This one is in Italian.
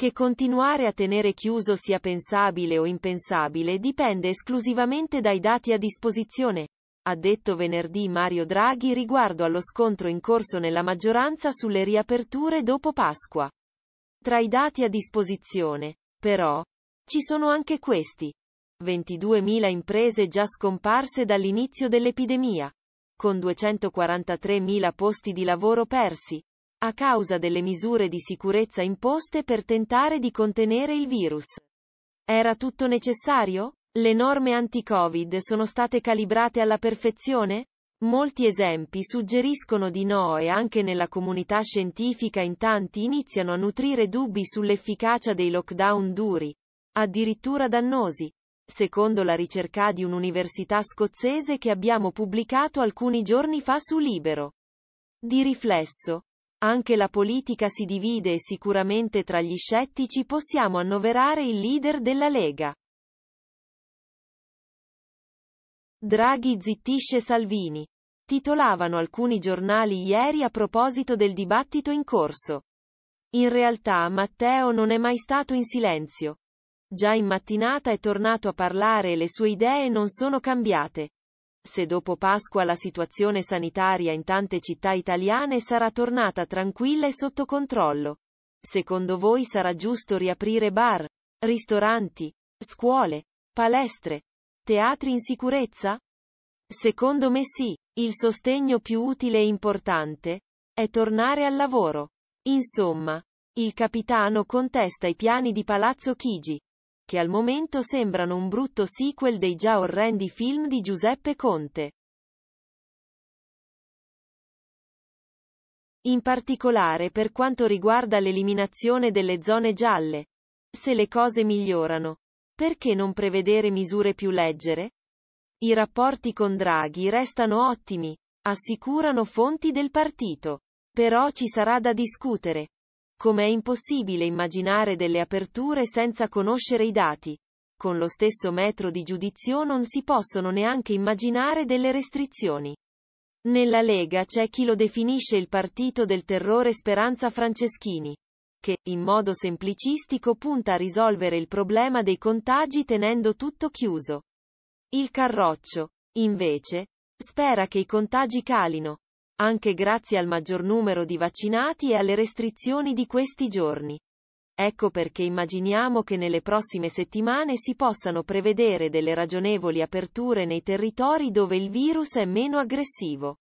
Che continuare a tenere chiuso sia pensabile o impensabile dipende esclusivamente dai dati a disposizione, ha detto venerdì Mario Draghi riguardo allo scontro in corso nella maggioranza sulle riaperture dopo Pasqua. Tra i dati a disposizione, però, ci sono anche questi. 22.000 imprese già scomparse dall'inizio dell'epidemia, con 243.000 posti di lavoro persi, a causa delle misure di sicurezza imposte per tentare di contenere il virus. Era tutto necessario? Le norme anti-Covid sono state calibrate alla perfezione? Molti esempi suggeriscono di no e anche nella comunità scientifica in tanti iniziano a nutrire dubbi sull'efficacia dei lockdown duri, addirittura dannosi, secondo la ricerca di un'università scozzese che abbiamo pubblicato alcuni giorni fa su Libero. Di riflesso, anche la politica si divide e sicuramente tra gli scettici possiamo annoverare il leader della Lega. Draghi zittisce Salvini. Titolavano alcuni giornali ieri a proposito del dibattito in corso. In realtà Matteo non è mai stato in silenzio. Già in mattinata è tornato a parlare e le sue idee non sono cambiate se dopo Pasqua la situazione sanitaria in tante città italiane sarà tornata tranquilla e sotto controllo. Secondo voi sarà giusto riaprire bar, ristoranti, scuole, palestre, teatri in sicurezza? Secondo me sì, il sostegno più utile e importante è tornare al lavoro. Insomma, il capitano contesta i piani di Palazzo Chigi che al momento sembrano un brutto sequel dei già orrendi film di Giuseppe Conte. In particolare per quanto riguarda l'eliminazione delle zone gialle. Se le cose migliorano, perché non prevedere misure più leggere? I rapporti con Draghi restano ottimi, assicurano fonti del partito. Però ci sarà da discutere come è impossibile immaginare delle aperture senza conoscere i dati. Con lo stesso metro di giudizio non si possono neanche immaginare delle restrizioni. Nella Lega c'è chi lo definisce il partito del terrore Speranza Franceschini, che, in modo semplicistico, punta a risolvere il problema dei contagi tenendo tutto chiuso. Il Carroccio, invece, spera che i contagi calino, anche grazie al maggior numero di vaccinati e alle restrizioni di questi giorni. Ecco perché immaginiamo che nelle prossime settimane si possano prevedere delle ragionevoli aperture nei territori dove il virus è meno aggressivo.